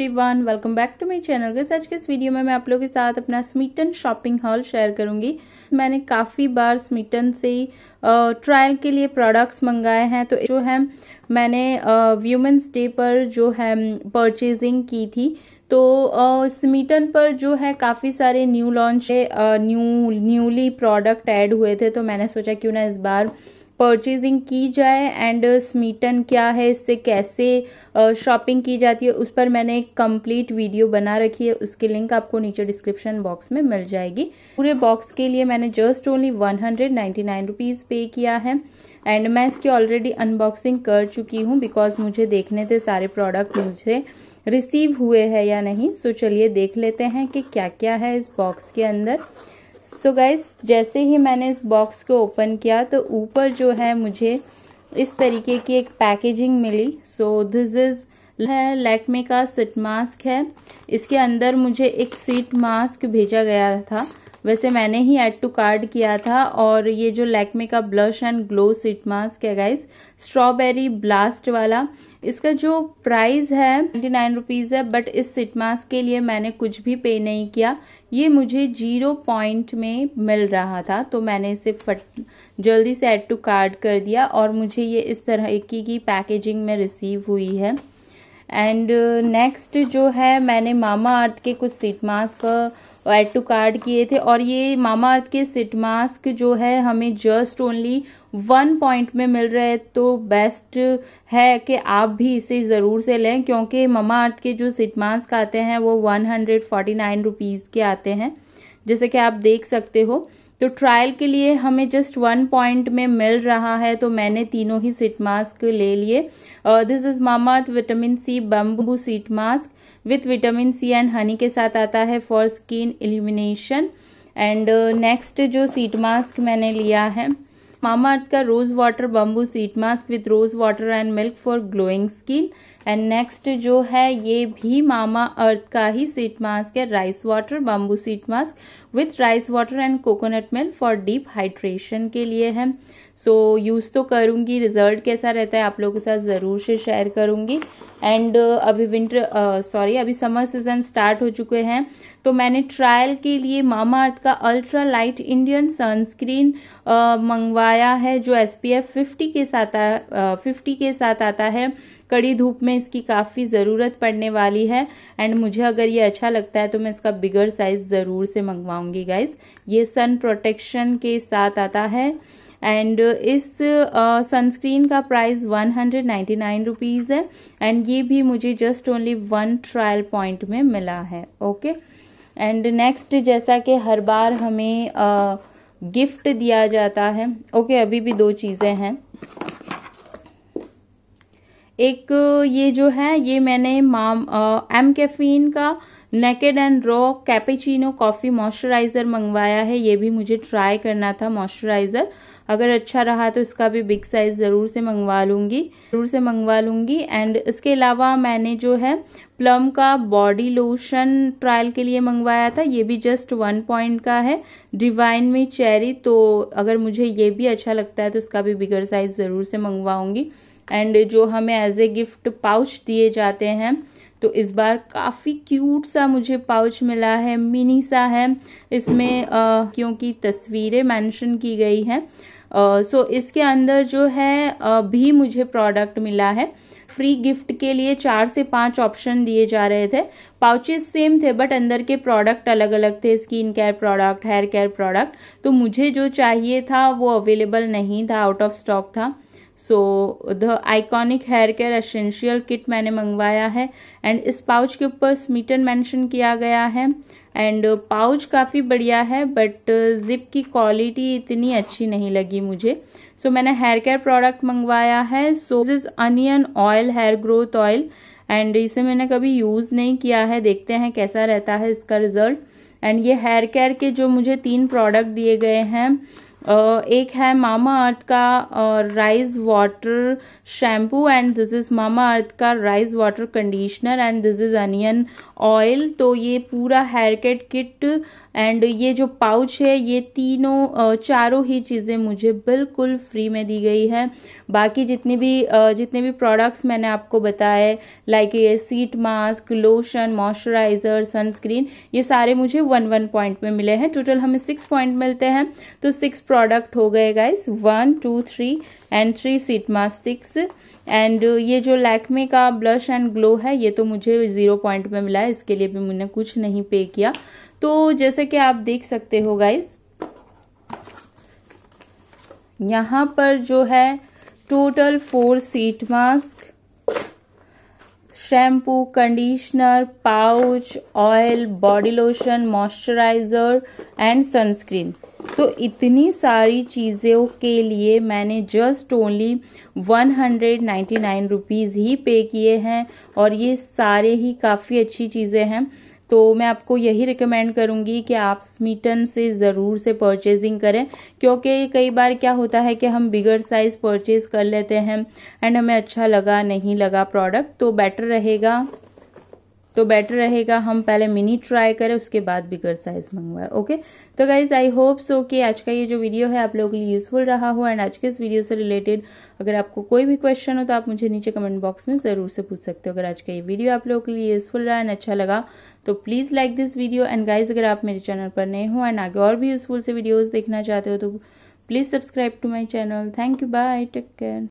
everyone welcome back to my channel guys आज के इस वीडियो में मैं आप लोगों के साथ अपना स्मिटन शॉपिंग हॉल शेयर करूंगी मैंने काफ़ी बार स्मिटन से ट्रायल के लिए प्रोडक्ट्स मंगाए हैं तो जो है मैंने व्यूमेंस डे पर जो है परचेजिंग की थी तो स्मिटन पर जो है काफ़ी सारे new launch new newly product add हुए थे तो मैंने सोचा क्यों ना इस बार परचेजिंग की जाए एंड स्मीटन uh, क्या है इससे कैसे शॉपिंग uh, की जाती है उस पर मैंने एक कंप्लीट वीडियो बना रखी है उसकी लिंक आपको नीचे डिस्क्रिप्शन बॉक्स में मिल जाएगी पूरे बॉक्स के लिए मैंने just only one hundred ninety nine rupees pay किया है एंड मैं इसकी ऑलरेडी अनबॉक्सिंग कर चुकी हूँ बिकॉज मुझे देखने थे सारे प्रोडक्ट मुझे रिसीव हुए हैं या नहीं सो चलिए देख लेते हैं कि क्या क्या है इस बॉक्स के अंदर सो so गाइस जैसे ही मैंने इस बॉक्स को ओपन किया तो ऊपर जो है मुझे इस तरीके की एक पैकेजिंग मिली सो दिस इज़ है लैक्मे का सीट मास्क है इसके अंदर मुझे एक सीट मास्क भेजा गया था वैसे मैंने ही ऐड टू कार्ड किया था और ये जो लैकमे का blush and glow sheet mask है गाइज स्ट्रॉबेरी ब्लास्ट वाला इसका जो प्राइस है नाइन्टी नाइन रुपीज़ है बट इस सीट मास्क के लिए मैंने कुछ भी पे नहीं किया ये मुझे जीरो पॉइंट में मिल रहा था तो मैंने इसे फट जल्दी से ऐड टू कार्ड कर दिया और मुझे ये इस तरह की, की पैकेजिंग में रिसीव हुई है एंड नेक्स्ट uh, जो है मैंने मामा अर्थ के कुछ sheet mask add to cart किए थे और ये मामा अर्थ के सिट मास्क जो है हमें जस्ट ओनली वन पॉइंट में मिल रहे तो बेस्ट है कि आप भी इसे ज़रूर से लें क्योंकि मामा अर्थ के जो सिट मास्क आते हैं वो one hundred forty nine rupees के आते हैं जैसे कि आप देख सकते हो तो ट्रायल के लिए हमें जस्ट वन पॉइंट में मिल रहा है तो मैंने तीनों ही सीट मास्क ले लिए this is Mamaearth vitamin C bamboo sheet mask with vitamin C and honey के साथ आता है for skin illumination and next जो सीट मास्क मैंने लिया है मामा अर्थ का rose water bamboo sheet mask with rose water and milk for glowing skin and next जो है ये भी मामा अर्थ का ही सीट मास्क है rice water bamboo sheet mask with rice water and coconut milk for deep hydration के लिए है सो so, यूज़ तो करूँगी रिजल्ट कैसा रहता है आप लोगों के साथ ज़रूर से शेयर करूँगी एंड uh, अभी विंटर सॉरी uh, अभी समर सीजन स्टार्ट हो चुके हैं तो मैंने ट्रायल के लिए मामा अर्थ का अल्ट्रा लाइट इंडियन सनस्क्रीन मंगवाया है जो एस पी एफ फिफ्टी के साथ फिफ्टी uh, के साथ आता है कड़ी धूप में इसकी काफ़ी ज़रूरत पड़ने वाली है एंड मुझे अगर ये अच्छा लगता है तो मैं इसका बिगर साइज़ ज़रूर से मंगवाऊंगी गाइस ये सन प्रोटेक्शन के साथ आता है एंड uh, इस सनस्क्रीन uh, का price one hundred ninety nine rupees है एंड ये भी मुझे just only one trial point में मिला है ओके एंड नेक्स्ट जैसा कि हर बार हमें गिफ्ट uh, दिया जाता है ओके okay, अभी भी दो चीज़ें हैं एक ये जो है ये मैंने माम एम कैफीन का naked and raw cappuccino coffee moisturiser मंगवाया है ये भी मुझे ट्राई करना था मॉइस्चराइज़र अगर अच्छा रहा तो इसका भी बिग साइज़ ज़रूर से मंगवा लूँगी ज़रूर से मंगवा लूँगी एंड इसके अलावा मैंने जो है प्लम का बॉडी लोशन ट्रायल के लिए मंगवाया था ये भी जस्ट वन पॉइंट का है डिवाइन में चेरी तो अगर मुझे ये भी अच्छा लगता है तो इसका भी बिगर साइज़ ज़रूर से मंगवाऊँगी एंड जो हमें एज ए गिफ्ट पाउच दिए जाते हैं तो इस बार काफ़ी क्यूट सा मुझे पाउच मिला है मिनी सा है इसमें आ, क्योंकि तस्वीरें मेंशन की गई हैं सो इसके अंदर जो है आ, भी मुझे प्रोडक्ट मिला है फ्री गिफ्ट के लिए चार से पांच ऑप्शन दिए जा रहे थे पाउचेस सेम थे बट अंदर के प्रोडक्ट अलग अलग थे skin care product hair care product तो मुझे जो चाहिए था वो अवेलेबल नहीं था आउट ऑफ स्टॉक था so the iconic hair care essential kit मैंने मंगवाया है एंड इस पाउच के ऊपर स्मीटन मेंशन किया गया है एंड पाउच काफ़ी बढ़िया है बट जिप की क्वालिटी इतनी अच्छी नहीं लगी मुझे सो so, मैंने हेयर केयर प्रोडक्ट मंगवाया है so this is onion oil hair growth oil and इसे मैंने कभी यूज़ नहीं किया है देखते हैं कैसा रहता है इसका रिज़ल्ट एंड ये हेयर केयर के जो मुझे तीन प्रोडक्ट दिए गए हैं एक है मामा अर्थ का rice water shampoo and this is Mamaearth का rice water conditioner and this is onion oil तो ये पूरा हेयर कट किट एंड ये जो पाउच है ये तीनों चारों ही चीज़ें मुझे बिल्कुल फ्री में दी गई है बाकी जितनी भी जितने भी प्रोडक्ट्स मैंने आपको बताए लाइक ये sheet mask lotion moisturiser sunscreen ये सारे मुझे वन वन पॉइंट में मिले हैं टोटल हमें सिक्स पॉइंट मिलते हैं तो सिक्स प्रोडक्ट हो गए guys one two three and three sheet mask six and ये जो लैक्मे का ब्लश एंड ग्लो है ये तो मुझे ज़ीरो पॉइंट में मिला है इसके लिए भी मैंने कुछ नहीं पे किया तो जैसे कि आप देख सकते हो गाइस यहाँ पर जो है total four sheet mask shampoo conditioner pouch oil body lotion moisturiser and sunscreen तो इतनी सारी चीज़ों के लिए मैंने just only one hundred ninety nine rupees ही पे किए हैं और ये सारे ही काफ़ी अच्छी चीज़ें हैं तो मैं आपको यही रिकमेंड करूँगी कि आप स्मीटन से ज़रूर से परचेजिंग करें क्योंकि कई बार क्या होता है कि हम बिगर साइज़ परचेज़ कर लेते हैं एंड हमें अच्छा लगा नहीं लगा प्रोडक्ट तो बेटर रहेगा तो बेटर रहेगा हम पहले मिनी ट्राई करें उसके बाद बिगर साइज मंगवाए ओके तो गाइज आई होप सो कि आज का ये जो वीडियो है आप लोगों के लिए यूजफुल रहा हो एंड आज के इस वीडियो से रिलेटेड अगर आपको कोई भी क्वेश्चन हो तो आप मुझे नीचे कमेंट बॉक्स में ज़रूर से पूछ सकते हो अगर आज का ये वीडियो आप लोगों के लिए यूजफुल रहा एंड अच्छा लगा तो please like this video and guys अगर आप मेरे चैनल पर नए हो एंड आगे और भी यूजफुल से वीडियोज़ देखना चाहते हो तो please subscribe to my channel thank you bye take care